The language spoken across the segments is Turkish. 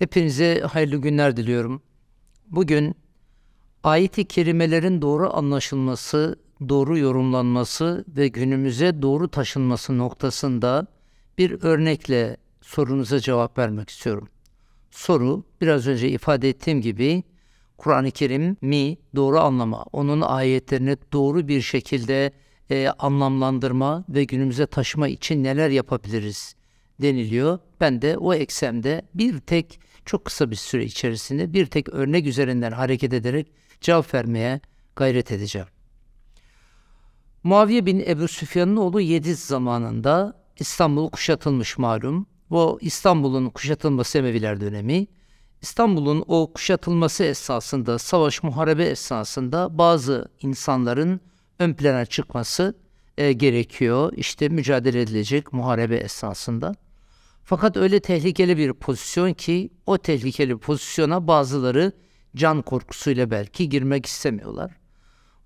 Hepinize hayırlı günler diliyorum. Bugün ayet-i kerimelerin doğru anlaşılması, doğru yorumlanması ve günümüze doğru taşınması noktasında bir örnekle sorunuza cevap vermek istiyorum. Soru biraz önce ifade ettiğim gibi Kur'an-ı Kerim mi doğru anlama, onun ayetlerini doğru bir şekilde e, anlamlandırma ve günümüze taşıma için neler yapabiliriz deniliyor. Ben de o eksemde bir tek çok kısa bir süre içerisinde bir tek örnek üzerinden hareket ederek cevap vermeye gayret edeceğim. Muaviye bin Ebu Süfyan'ın oğlu Yediz zamanında İstanbul kuşatılmış malum. Bu İstanbul'un kuşatılması Emeviler dönemi. İstanbul'un o kuşatılması esnasında, savaş muharebe esnasında bazı insanların ön plana çıkması e, gerekiyor. İşte mücadele edilecek muharebe esnasında. Fakat öyle tehlikeli bir pozisyon ki o tehlikeli pozisyona bazıları can korkusuyla belki girmek istemiyorlar.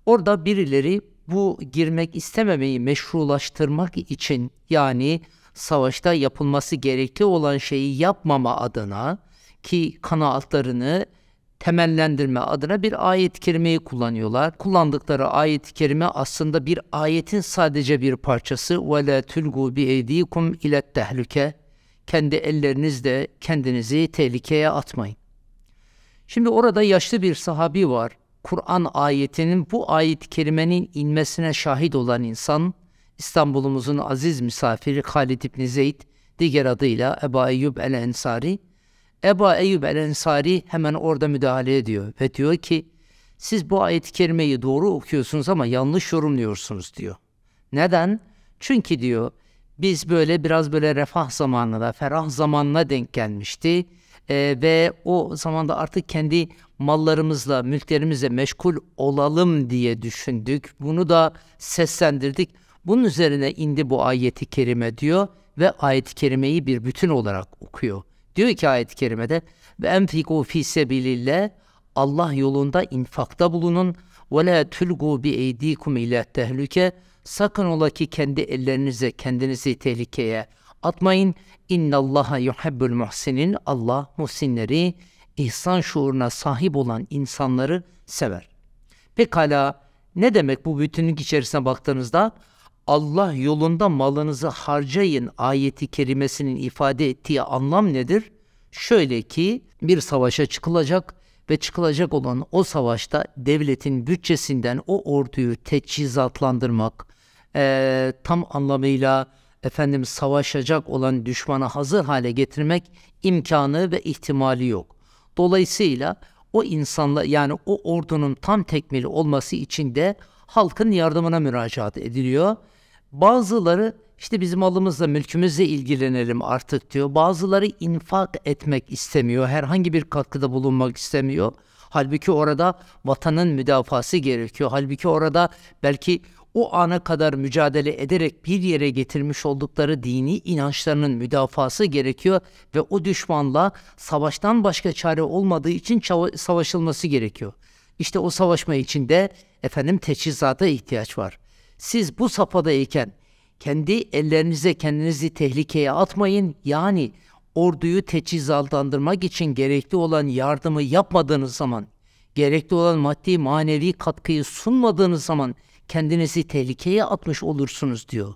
Orada birileri bu girmek istememeyi meşrulaştırmak için yani savaşta yapılması gerekli olan şeyi yapmama adına ki kanaatlarını temellendirme adına bir ayet-i kerimeyi kullanıyorlar. Kullandıkları ayet-i kerime aslında bir ayetin sadece bir parçası. وَلَا تُلْغُوا بِاَيْد۪يكُمْ اِلَى التَّهْلُكَ kendi ellerinizle kendinizi tehlikeye atmayın. Şimdi orada yaşlı bir sahabi var. Kur'an ayetinin bu ayet-i kerimenin inmesine şahit olan insan İstanbul'umuzun aziz misafiri Halid İbni Zeyd diğer adıyla Eba Eyyub el-Ensari Eba Eyyub el-Ensari hemen orada müdahale ediyor ve diyor ki siz bu ayet-i kerimeyi doğru okuyorsunuz ama yanlış yorumluyorsunuz diyor. Neden? Çünkü diyor biz böyle biraz böyle refah zamanına ferah zamanına denk gelmişti. Ee, ve o zamanda artık kendi mallarımızla, mülklerimizle meşgul olalım diye düşündük. Bunu da seslendirdik. Bunun üzerine indi bu ayeti kerime diyor ve ayet-i kerimeyi bir bütün olarak okuyor. Diyor ki ayet-i kerimede ve enfiku fi sebilillah Allah yolunda infakta bulunun ve la tulgu bi eydikum ila tehlike Sakın ola ki kendi ellerinize kendinizi tehlikeye atmayın. İnna Allaha yuhibbul muhsinin. Allah muhsinleri, ihsan şuuruna sahip olan insanları sever. Pekala ne demek bu bütünlük içerisine baktığınızda Allah yolunda malınızı harcayın ayeti kerimesinin ifade ettiği anlam nedir? Şöyle ki bir savaşa çıkılacak ve çıkılacak olan o savaşta devletin bütçesinden o orduyu teçhizatlandırmak, e, tam anlamıyla efendim savaşacak olan düşmana hazır hale getirmek imkanı ve ihtimali yok. Dolayısıyla o insanla yani o ordunun tam tekmili olması için de halkın yardımına müracaat ediliyor. Bazıları işte bizim malımızla mülkümüzle ilgilenelim artık diyor. Bazıları infak etmek istemiyor. Herhangi bir katkıda bulunmak istemiyor. Halbuki orada vatanın müdafası gerekiyor. Halbuki orada belki o ana kadar mücadele ederek bir yere getirmiş oldukları dini inançlarının müdafası gerekiyor ve o düşmanla savaştan başka çare olmadığı için savaşılması gerekiyor. İşte o savaşma içinde efendim teçhizata ihtiyaç var. Siz bu safhadayken kendi ellerinize kendinizi tehlikeye atmayın. Yani orduyu teçhizatlandırmak için gerekli olan yardımı yapmadığınız zaman, gerekli olan maddi manevi katkıyı sunmadığınız zaman kendinizi tehlikeye atmış olursunuz diyor.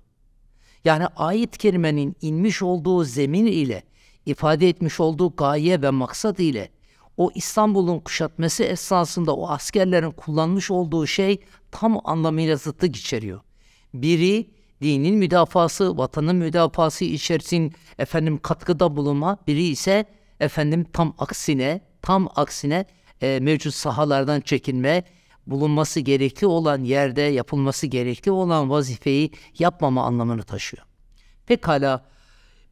Yani ayet kerimenin inmiş olduğu zemin ile ifade etmiş olduğu gaye ve maksat ile o İstanbul'un kuşatması esnasında o askerlerin kullanmış olduğu şey tam anlamıyla zıtlık içeriyor. Biri dinin müdafası, vatanın müdafası içerisin efendim katkıda bulunma, biri ise efendim tam aksine, tam aksine e, mevcut sahalardan çekinme, bulunması gerekli olan yerde yapılması gerekli olan vazifeyi yapmama anlamını taşıyor. Pekala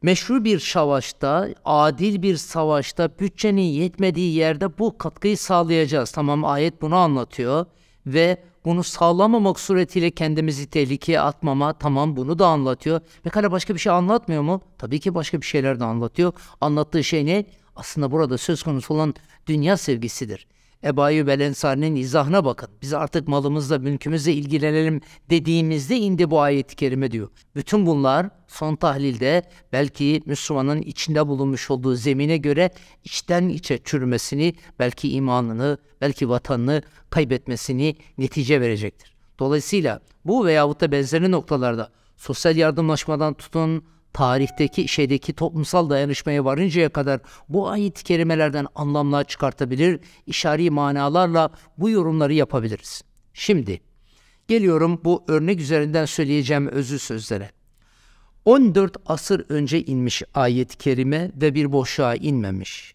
meşru bir savaşta, adil bir savaşta bütçenin yetmediği yerde bu katkıyı sağlayacağız. Tamam ayet bunu anlatıyor ve bunu sağlamamak suretiyle kendimizi tehlikeye atmama tamam bunu da anlatıyor. Pekala başka bir şey anlatmıyor mu? Tabii ki başka bir şeyler de anlatıyor. Anlattığı şey ne? Aslında burada söz konusu olan dünya sevgisidir. Ebu Ayyub izahına bakın. Biz artık malımızla mülkümüzle ilgilenelim dediğimizde indi bu ayet-i kerime diyor. Bütün bunlar son tahlilde belki Müslümanın içinde bulunmuş olduğu zemine göre içten içe çürümesini, belki imanını, belki vatanını kaybetmesini netice verecektir. Dolayısıyla bu veyahut da benzeri noktalarda sosyal yardımlaşmadan tutun, tarihteki şeydeki toplumsal dayanışmaya varıncaya kadar bu ayet-i kerimelerden anlamlar çıkartabilir, işari manalarla bu yorumları yapabiliriz. Şimdi geliyorum bu örnek üzerinden söyleyeceğim özü sözlere. 14 asır önce inmiş ayet-i kerime ve bir boşluğa inmemiş.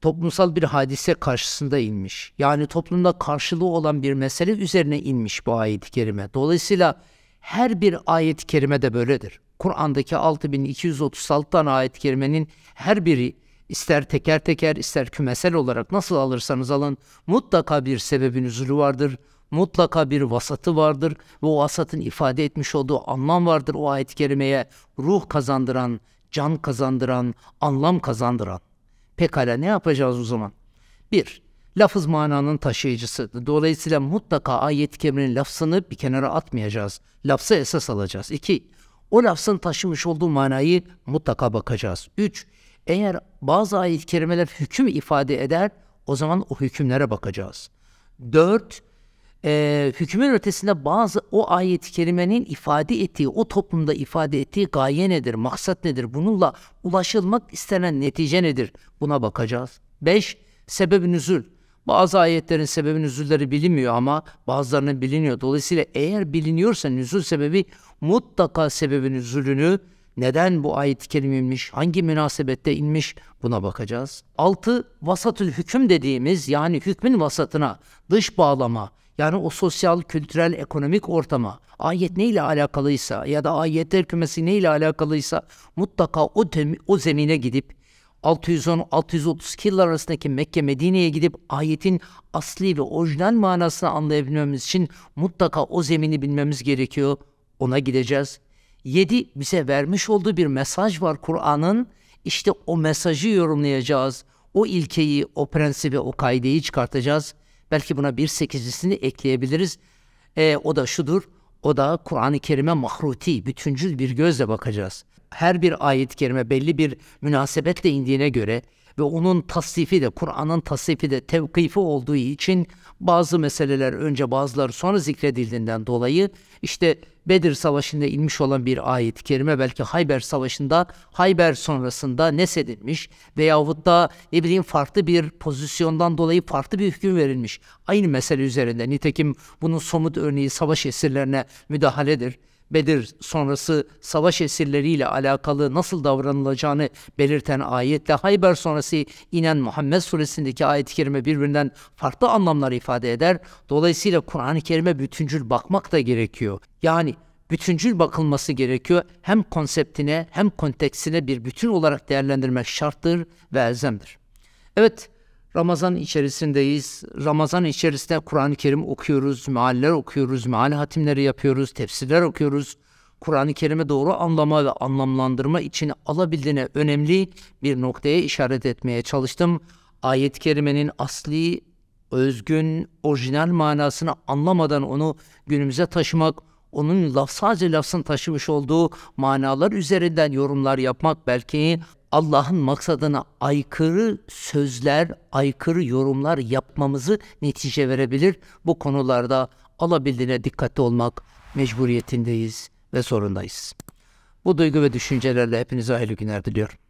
Toplumsal bir hadise karşısında inmiş. Yani toplumda karşılığı olan bir mesele üzerine inmiş bu ayet-i kerime. Dolayısıyla her bir ayet-i kerime de böyledir. Kur'an'daki 6236 tane ayet-i kerimenin her biri ister teker teker ister kümesel olarak nasıl alırsanız alın mutlaka bir sebebin üzülü vardır. Mutlaka bir vasatı vardır ve o vasatın ifade etmiş olduğu anlam vardır o ayet-i kerimeye ruh kazandıran, can kazandıran, anlam kazandıran. Pekala ne yapacağız o zaman? Bir, lafız mananın taşıyıcısı. Dolayısıyla mutlaka ayet-i kerimenin lafzını bir kenara atmayacağız. Lafzı esas alacağız. İki, o lafzın taşımış olduğu manayı mutlaka bakacağız. 3. Eğer bazı ayet-i kerimeler hüküm ifade eder, o zaman o hükümlere bakacağız. 4. E, hükmün ötesinde bazı o ayet-i kerimenin ifade ettiği, o toplumda ifade ettiği gaye nedir, maksat nedir, bununla ulaşılmak istenen netice nedir? Buna bakacağız. 5. Sebeb-i nüzül. Bazı ayetlerin sebebi nüzulleri bilinmiyor ama bazılarının biliniyor. Dolayısıyla eğer biliniyorsa nüzul sebebi mutlaka sebebin nüzulünü neden bu ayet-i kerime inmiş, hangi münasebette inmiş buna bakacağız. Altı Vasatül hüküm dediğimiz yani hükmün vasatına, dış bağlama yani o sosyal, kültürel, ekonomik ortama ayet neyle alakalıysa ya da ayetler kümesi neyle alakalıysa mutlaka o, tem- o zemine gidip 610-632 yıllar arasındaki Mekke Medine'ye gidip ayetin asli ve orijinal manasını anlayabilmemiz için mutlaka o zemini bilmemiz gerekiyor. Ona gideceğiz. 7 bize vermiş olduğu bir mesaj var Kur'an'ın. İşte o mesajı yorumlayacağız. O ilkeyi, o prensibi, o kaideyi çıkartacağız. Belki buna bir sekizincisini ekleyebiliriz. E, o da şudur. O da Kur'an-ı Kerim'e mahruti, bütüncül bir gözle bakacağız. Her bir ayet-i kerime belli bir münasebetle indiğine göre ve onun tasdifi de Kur'an'ın tasdifi de tevkifi olduğu için bazı meseleler önce bazıları sonra zikredildiğinden dolayı işte Bedir Savaşı'nda inmiş olan bir ayet-i kerime belki Hayber Savaşı'nda Hayber sonrasında nesedilmiş veyahut da ne bileyim farklı bir pozisyondan dolayı farklı bir hüküm verilmiş. Aynı mesele üzerinde nitekim bunun somut örneği savaş esirlerine müdahaledir. Bedir sonrası savaş esirleriyle alakalı nasıl davranılacağını belirten ayetle Hayber sonrası inen Muhammed suresindeki ayet-i kerime birbirinden farklı anlamlar ifade eder. Dolayısıyla Kur'an-ı Kerim'e bütüncül bakmak da gerekiyor. Yani bütüncül bakılması gerekiyor. Hem konseptine hem konteksine bir bütün olarak değerlendirmek şarttır ve elzemdir. Evet, Ramazan içerisindeyiz. Ramazan içerisinde Kur'an-ı Kerim okuyoruz, mealler okuyoruz, meal hatimleri yapıyoruz, tefsirler okuyoruz. Kur'an-ı Kerim'i doğru anlama ve anlamlandırma için alabildiğine önemli bir noktaya işaret etmeye çalıştım. Ayet-i Kerime'nin asli, özgün, orijinal manasını anlamadan onu günümüze taşımak, onun laf sadece lafzın taşımış olduğu manalar üzerinden yorumlar yapmak belki Allah'ın maksadına aykırı sözler, aykırı yorumlar yapmamızı netice verebilir. Bu konularda alabildiğine dikkatli olmak mecburiyetindeyiz ve zorundayız. Bu duygu ve düşüncelerle hepinize hayırlı günler diliyorum.